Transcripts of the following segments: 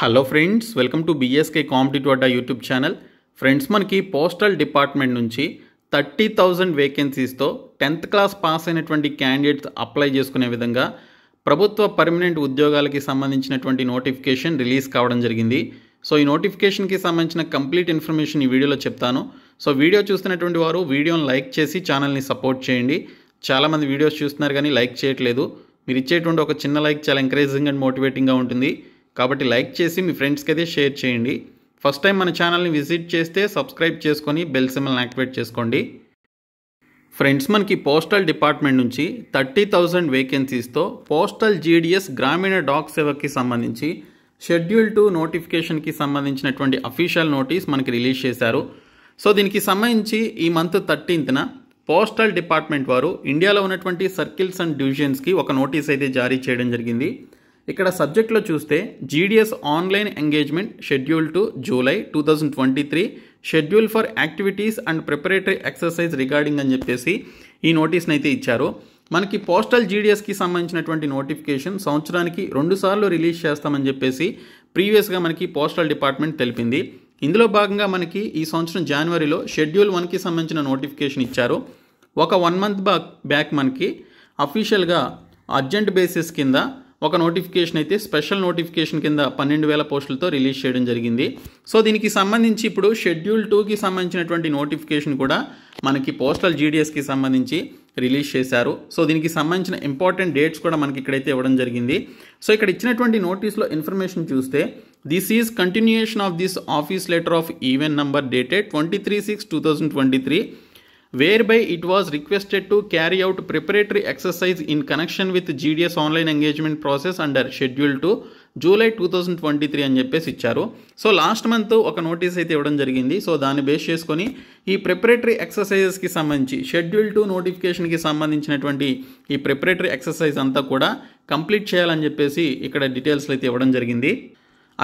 hello friends welcome to BSK competitive Adda YouTube channel friends మనకి postal department నుంచి thirty thousand వేకెన్సీస్తో tenth class pass అయినటువంటి candidates apply చేసుకునే విధంగా ప్రభుత్వ పర్మనెంట్ ఉద్యోగాలకి సంబంధించినటువంటి నోటిఫికేషన్ రిలీజ్ కావడం జరిగింది సో ఈ నోటిఫికేషన్కి సంబంధించిన కంప్లీట్ ఇన్ఫర్మేషన్ ఈ వీడియోలో చెప్తాను సో వీడియో చూస్తున్నటువంటి వారు వీడియోని లైక్ చేసి ఛానల్ని సపోర్ట్ చేయండి చాలామంది వీడియోస్ చూస్తున్నారు కానీ లైక్ చేయట్లేదు మీరు ఇచ్చేటువంటి ఒక చిన్న లైక్ చాలా ఎంకరేజింగ్ అండ్ మోటివేటింగ్గా ఉంటుంది కాబట్టి లైక్ చేసి మీ ఫ్రెండ్స్కి అయితే షేర్ చేయండి ఫస్ట్ టైం మన ఛానల్ని విజిట్ చేస్తే సబ్స్క్రైబ్ చేసుకొని బెల్ సిమ్మల్ని యాక్టివేట్ చేసుకోండి ఫ్రెండ్స్ మనకి పోస్టల్ డిపార్ట్మెంట్ నుంచి థర్టీ థౌజండ్ వేకెన్సీస్తో పోస్టల్ జీడిఎస్ గ్రామీణ డాక్ సేవకి సంబంధించి షెడ్యూల్ టూ నోటిఫికేషన్కి సంబంధించినటువంటి అఫీషియల్ నోటీస్ మనకి రిలీజ్ చేశారు సో దీనికి సంబంధించి ఈ మంత్ థర్టీన్త్న పోస్టల్ డిపార్ట్మెంట్ వారు ఇండియాలో ఉన్నటువంటి సర్కిల్స్ అండ్ డివిజన్స్కి ఒక నోటీస్ అయితే జారీ చేయడం జరిగింది ఇక్కడ సబ్జెక్ట్లో చూస్తే GDS online engagement schedule two July two thousand twenty three schedule for activities and preparatory exercise regarding అని చెప్పేసి ఈ నోటీస్ని అయితే ఇచ్చారు మనకి పోస్టల్ జీడిఎస్కి సంబంధించినటువంటి నోటిఫికేషన్ సంవత్సరానికి రెండుసార్లు రిలీజ్ చేస్తామని చెప్పేసి ప్రీవియస్గా మనకి పోస్టల్ డిపార్ట్మెంట్ తెలిపింది ఇందులో భాగంగా మనకి ఈ సంవత్సరం జనవరిలో షెడ్యూల్ వన్కి సంబంధించిన నోటిఫికేషన్ ఇచ్చారు ఒక వన్ మంత్ బ్యాక్ బ్యాక్ మనకి అఫీషియల్గా అర్జెంట్ బేసిస్ కింద ఒక నోటిఫికేషన్ అయితే స్పెషల్ నోటిఫికేషన్ కింద పన్నెండు వేల పోస్టులతో రిలీజ్ చేయడం జరిగింది సో దీనికి సంబంధించి ఇప్పుడు షెడ్యూల్ టూకి సంబంధించినటువంటి నోటిఫికేషన్ కూడా మనకి పోస్టల్ జీడిఎస్కి సంబంధించి రిలీజ్ చేశారు సో దీనికి సంబంధించిన ఇంపార్టెంట్ డేట్స్ కూడా మనకి ఇక్కడైతే ఇవ్వడం జరిగింది సో ఇక్కడ ఇచ్చినటువంటి నోటీస్లో ఇన్ఫర్మేషన్ చూస్తే this is continuation of this office letter of event number dated twenty three six two thousand twenty three whereby it was requested to carry out preparatory exercise in connection with GDS online engagement process under schedule two July two thousand twenty three అని చెప్పేసి ఇచ్చారు so last month ఒక నోటీస్ అయితే ఇవ్వడం జరిగింది so దాన్ని base చేసుకొని ఈ ప్రిపరేటరీ ఎక్సర్సైజెస్కి సంబంధించి షెడ్యూల్ టూ నోటిఫికేషన్కి సంబంధించినటువంటి ఈ ప్రిపరేటరీ ఎక్సర్సైజ్ అంతా కూడా కంప్లీట్ చేయాలని చెప్పేసి ఇక్కడ డీటెయిల్స్ అయితే ఇవ్వడం జరిగింది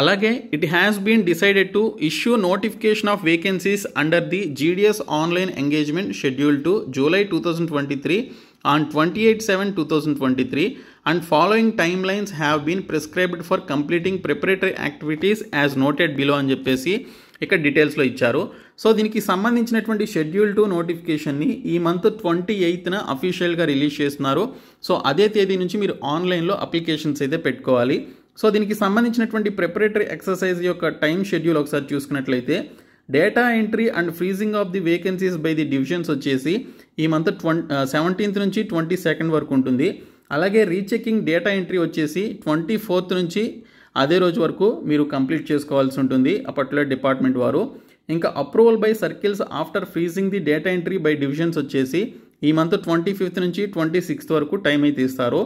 అలాగే it has been decided to issue notification of vacancies under the GDS online engagement schedule two July two thousand twenty three on twenty eight seven two thousand twenty three and following timelines have been prescribed for completing preparatory activities as noted below అని చెప్పేసి ఇక్కడ డీటెయిల్స్లో ఇచ్చారు so దీనికి సంబంధించినటువంటి schedule to నోటిఫికేషన్ని ఈ month twenty ఎయిత్న అఫీషియల్గా release చేస్తున్నారు సో అదే తేదీ నుంచి మీరు ఆన్లైన్లో అప్లికేషన్స్ అయితే పెట్టుకోవాలి సో దీనికి సంబంధించినటువంటి ప్రిపరేటరీ ఎక్సర్సైజ్ యొక్క టైం షెడ్యూల్ ఒకసారి చూసుకున్నట్లయితే data entry and freezing of the vacancies by the divisions వచ్చేసి ఈ మంత్ ట్వంటీ సెవెంటీన్త్ నుంచి ట్వంటీ సెకండ్ వరకు ఉంటుంది అలాగే రీచెకింగ్ డేటా ఎంట్రీ వచ్చేసి ట్వంటీ ఫోర్త్ నుంచి అదే రోజు వరకు మీరు కంప్లీట్ చేసుకోవాల్సి ఉంటుంది ఆ డిపార్ట్మెంట్ వారు ఇంకా approval by circles after freezing the data entry by divisions వచ్చేసి ఈ మంత్ ట్వంటీ ఫిఫ్త్ నుంచి ట్వంటీ సిక్స్త్ వరకు టైం అయితే ఇస్తారు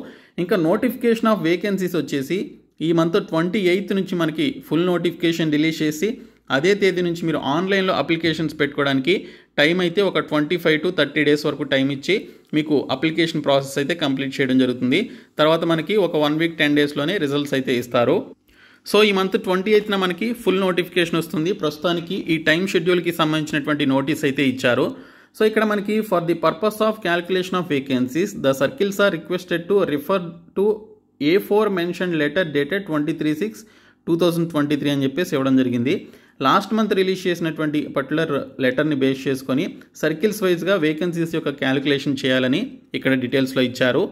ఇంకా నోటిఫికేషన్ ఆఫ్ వేకెన్సీస్ వచ్చేసి ఈ మంత్ ట్వంటీ ఎయిత్ నుంచి మనకి ఫుల్ నోటిఫికేషన్ రిలీజ్ చేసి అదే తేదీ నుంచి మీరు ఆన్లైన్లో అప్లికేషన్స్ పెట్టుకోవడానికి టైం అయితే ఒక twenty five to thirty days వరకు టైం ఇచ్చి మీకు అప్లికేషన్ ప్రాసెస్ అయితే కంప్లీట్ చేయడం జరుగుతుంది తర్వాత మనకి ఒక వన్ వీక్ టెన్ డేస్లోనే రిజల్ట్స్ అయితే ఇస్తారు సో ఈ మంత్ ట్వంటీ ఎయిత్న మనకి ఫుల్ నోటిఫికేషన్ వస్తుంది ప్రస్తుతానికి ఈ టైం షెడ్యూల్కి సంబంధించినటువంటి నోటీస్ అయితే ఇచ్చారు సో ఇక్కడ మనకి for the purpose of calculation of vacancies the circles are requested to refer to aforementioned letter dated twenty three six two thousand twenty three అని చెప్పేసి ఇవ్వడం జరిగింది లాస్ట్ మంత్ రిలీజ్ చేసినటువంటి particular లెటర్ని base చేసుకొని circles వైజ్గా vacancies యొక్క calculation చేయాలని ఇక్కడ డీటెయిల్స్లో ఇచ్చారు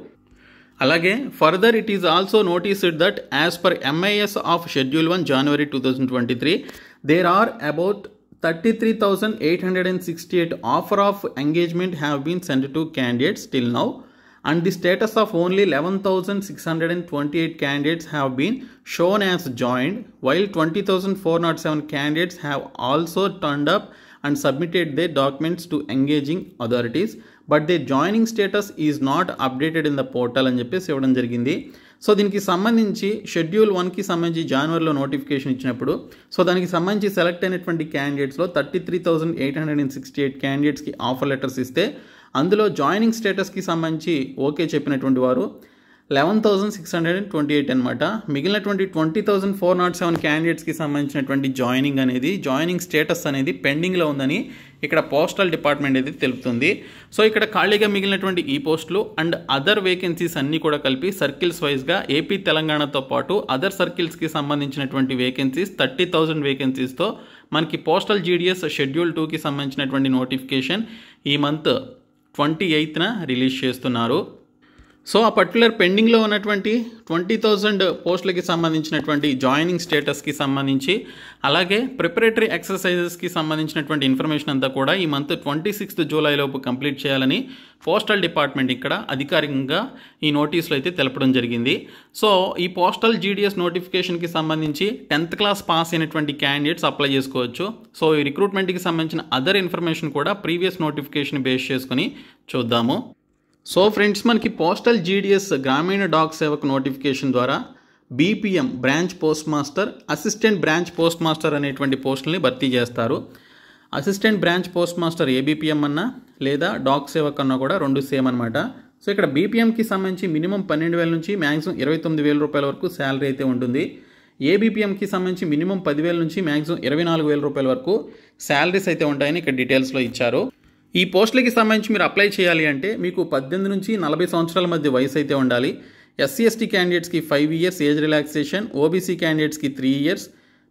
అలాగే further it is also noticed that as per MIS of schedule one January two thousand twenty three there are about thirty three thousand eight hundred and sixty eight offer of engagement have been send to candidates till now and the status of only 11,628 candidates have been shown as joined while 20,407 candidates have also turned up and submitted their documents to engaging authorities but they joining status is not updated in the portal అని చెప్పేసి ఇవ్వడం జరిగింది so దీనికి సంబంధించి schedule వన్కి సంబంధించి జనవరిలో notification ఇచ్చినప్పుడు సో దానికి సంబంధించి సెలెక్ట్ అయినటువంటి క్యాండిడేట్స్లో thirty three thousand eight hundred and sixty eight క్యాండిడేట్స్కి ఆఫర్ లెటర్స్ ఇస్తే అందులో జాయినింగ్ స్టేటస్కి సంబంధించి ఓకే చెప్పినటువంటి వారు eleven thousand six hundred and twenty eight అనమాట మిగిలినటువంటి twenty thousand four naught seven క్యాండిడేట్స్కి సంబంధించినటువంటి జాయినింగ్ అనేది జాయినింగ్ స్టేటస్ అనేది పెండింగ్లో ఉందని ఇక్కడ పోస్టల్ డిపార్ట్మెంట్ అయితే తెలుపుతుంది సో ఇక్కడ ఖాళీగా మిగిలినటువంటి ఈ పోస్టులు అండ్ అదర్ వేకెన్సీస్ అన్నీ కూడా కలిపి సర్కిల్స్ వైజ్గా ఏపీ తెలంగాణతో పాటు అదర్ సర్కిల్స్కి సంబంధించినటువంటి వేకెన్సీస్ థర్టీ థౌజండ్ వేకెన్సీస్తో మనకి పోస్టల్ జీడిఎస్ షెడ్యూల్ టూకి సంబంధించినటువంటి నోటిఫికేషన్ ఈ మంత్ ట్వంటీ ఎయిత్న రిలీజ్ చేస్తున్నారు సో ఆ పర్టికులర్ పెండింగ్లో ఉన్నటువంటి ట్వంటీ థౌజండ్ పోస్టులకి సంబంధించినటువంటి జాయినింగ్ స్టేటస్కి సంబంధించి అలాగే ప్రిపరేటరీ ఎక్సర్సైజెస్కి సంబంధించినటువంటి ఇన్ఫర్మేషన్ అంతా కూడా ఈ మంత్ ట్వంటీ సిక్స్త్ జూలైలోపు కంప్లీట్ చేయాలని పోస్టల్ డిపార్ట్మెంట్ ఇక్కడ అధికారికంగా ఈ నోటీసులు అయితే తెలపడం జరిగింది సో ఈ పోస్టల్ జీడిఎస్ నోటిఫికేషన్కి సంబంధించి టెన్త్ క్లాస్ పాస్ అయినటువంటి క్యాండిడేట్స్ అప్లై చేసుకోవచ్చు సో ఈ రిక్రూట్మెంట్కి సంబంధించిన అదర్ ఇన్ఫర్మేషన్ కూడా ప్రీవియస్ నోటిఫికేషన్ బేస్ చేసుకుని చూద్దాము సో ఫ్రెండ్స్ మనకి postal GDS Gramin Dak Sevak notification ద్వారా BPM branch post master assistant branch post master అనేటువంటి పోస్టుల్ని భర్తీ చేస్తారు assistant branch post master ABPM అన్నా లేదా డాక్ సేవక్ అన్నా కూడా రెండు సేమ్ అనమాట సో ఇక్కడ బీపీఎంకి సంబంధించి మినిమం పన్నెండు వేల నుంచి మ్యాక్సిమం ఇరవై తొమ్మిది వేల రూపాయల వరకు శాలరీ అయితే ఉంటుంది ఏబీపీఎంకి సంబంధించి మినిమం పదివేల నుంచి మ్యాక్సిమం ఇరవై నాలుగు వేల రూపాయల వరకు శాలరీస్ అయితే ఉంటాయని ఇక్కడ డీటెయిల్స్లో ఇచ్చారు ఈ పోస్టులకి సంబంధించి మీరు అప్లై చేయాలి అంటే మీకు పద్దెనిమిది నుంచి నలభై సంవత్సరాల మధ్య వయసు అయితే ఉండాలి ఎస్సీ ఎస్టీ క్యాండిడేట్స్కి five years age relaxation OBC క్యాండిడేట్స్కి త్రీ ఇయర్స్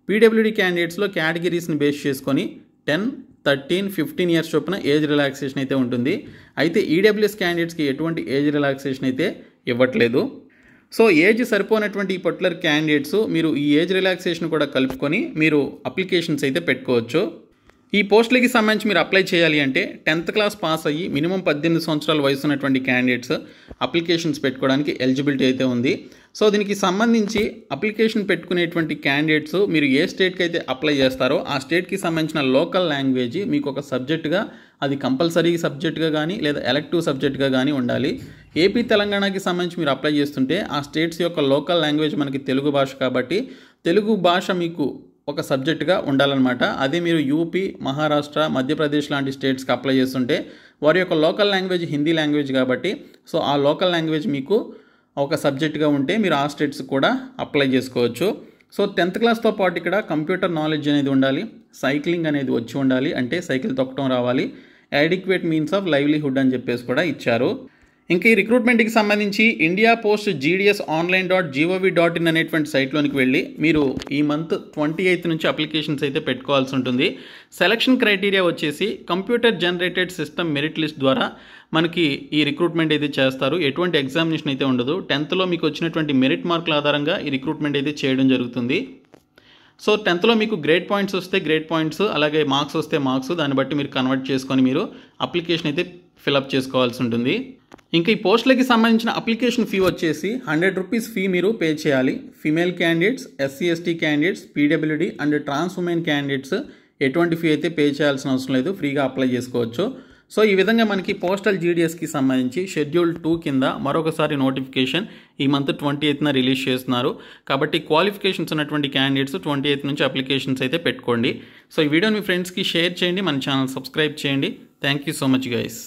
పీడబ్ల్యూడీ క్యాండిడేట్స్లో కేటగిరీస్ని బేస్ చేసుకొని టెన్ థర్టీన్ ఫిఫ్టీన్ ఇయర్స్ చొప్పున ఏజ్ రిలాక్సేషన్ అయితే ఉంటుంది అయితే ఈడబ్ల్యూఎస్ క్యాండిడేట్స్కి ఎటువంటి ఏజ్ రిలాక్సేషన్ అయితే ఇవ్వట్లేదు సో ఏజ్ సరిపోనటువంటి ఈ పర్టికులర్ క్యాండిడేట్స్ మీరు ఈ ఏజ్ రిలాక్సేషన్ కూడా కలుపుకొని మీరు అప్లికేషన్స్ అయితే పెట్టుకోవచ్చు ఈ పోస్టులకి సంబంధించి మీరు అప్లై చేయాలి అంటే టెన్త్ క్లాస్ పాస్ అయ్యి మినిమం పద్దెనిమిది సంవత్సరాల వయసు ఉన్నటువంటి క్యాండిడేట్స్ అప్లికేషన్స్ పెట్టుకోవడానికి ఎలిజిబిలిటీ అయితే ఉంది సో దీనికి సంబంధించి అప్లికేషన్ పెట్టుకునేటువంటి క్యాండిడేట్స్ మీరు ఏ స్టేట్కి అయితే అప్లై చేస్తారో ఆ స్టేట్కి సంబంధించిన లోకల్ లాంగ్వేజ్ మీకు ఒక సబ్జెక్టుగా అది కంపల్సరీ సబ్జెక్ట్గా కానీ లేదా ఎలక్టివ్ సబ్జెక్ట్గా కానీ ఉండాలి ఏపీ తెలంగాణకి సంబంధించి మీరు అప్లై చేస్తుంటే ఆ స్టేట్స్ యొక్క లోకల్ లాంగ్వేజ్ మనకి తెలుగు భాష కాబట్టి తెలుగు భాష మీకు ఒక సబ్జెక్టుగా ఉండాలన్నమాట అదే మీరు యూపీ మహారాష్ట్ర మధ్యప్రదేశ్ లాంటి స్టేట్స్కి అప్లై చేస్తుంటే వారి యొక్క లోకల్ లాంగ్వేజ్ హిందీ లాంగ్వేజ్ కాబట్టి సో ఆ లోకల్ లాంగ్వేజ్ మీకు ఒక సబ్జెక్టుగా ఉంటే మీరు ఆ స్టేట్స్ కూడా అప్లై చేసుకోవచ్చు సో టెన్త్ క్లాస్తో పాటు ఇక్కడ కంప్యూటర్ నాలెడ్జ్ అనేది ఉండాలి సైక్లింగ్ అనేది వచ్చి ఉండాలి అంటే సైకిల్ తొక్కటం రావాలి యాడిక్వేట్ మీన్స్ ఆఫ్ లైవ్లీహుడ్ అని చెప్పేసి కూడా ఇచ్చారు ఇంకా ఈ రిక్రూట్మెంట్కి సంబంధించి India post GDS online dot gov dot in అనేటువంటి సైట్లోనికి వెళ్ళి మీరు ఈ మంత్ ట్వంటీ ఎయిత్ నుంచి అప్లికేషన్స్ అయితే పెట్టుకోవాల్సి ఉంటుంది సెలక్షన్ క్రైటీరియా వచ్చేసి computer generated system merit list ద్వారా మనకి ఈ రిక్రూట్మెంట్ అయితే చేస్తారు ఎటువంటి ఎగ్జామినేషన్ అయితే ఉండదు టెన్త్లో మీకు వచ్చినటువంటి మెరిట్ మార్కుల ఆధారంగా ఈ రిక్రూట్మెంట్ అయితే చేయడం జరుగుతుంది సో టెన్త్లో మీకు గ్రేట్ పాయింట్స్ వస్తే గ్రేట్ పాయింట్స్ అలాగే మార్క్స్ వస్తే మార్క్స్ దాన్ని బట్టి మీరు కన్వర్ట్ చేసుకొని మీరు అప్లికేషన్ అయితే ఫిలప్ చేసుకోవాల్సి ఉంటుంది ఇంకా ఈ పోస్టులకి సంబంధించిన అప్లికేషన్ ఫీ వచ్చేసి హండ్రెడ్ రూపీస్ ఫీ మీరు పే చేయాలి female candidates SC ST candidates PWD and trans women candidates ఎటువంటి ఫీ అయితే పే చేయాల్సిన అవసరం లేదు ఫ్రీగా అప్లై చేసుకోవచ్చు సో ఈ విధంగా మనకి పోస్టల్ జీడిఎస్కి సంబంధించి షెడ్యూల్ టూ కింద మరొకసారి నోటిఫికేషన్ ఈ మంత్ ట్వంటీ ఎయిత్న రిలీజ్ చేస్తున్నారు కాబట్టి క్వాలిఫికేషన్స్ ఉన్నటువంటి క్యాండిడేట్స్ ట్వంటీ ఎయిత్ నుంచి అప్లికేషన్స్ అయితే పెట్టుకోండి సో ఈ వీడియోని మీ ఫ్రెండ్స్కి షేర్ చేయండి మన ఛానల్ సబ్స్క్రైబ్ చేయండి thank you so much guys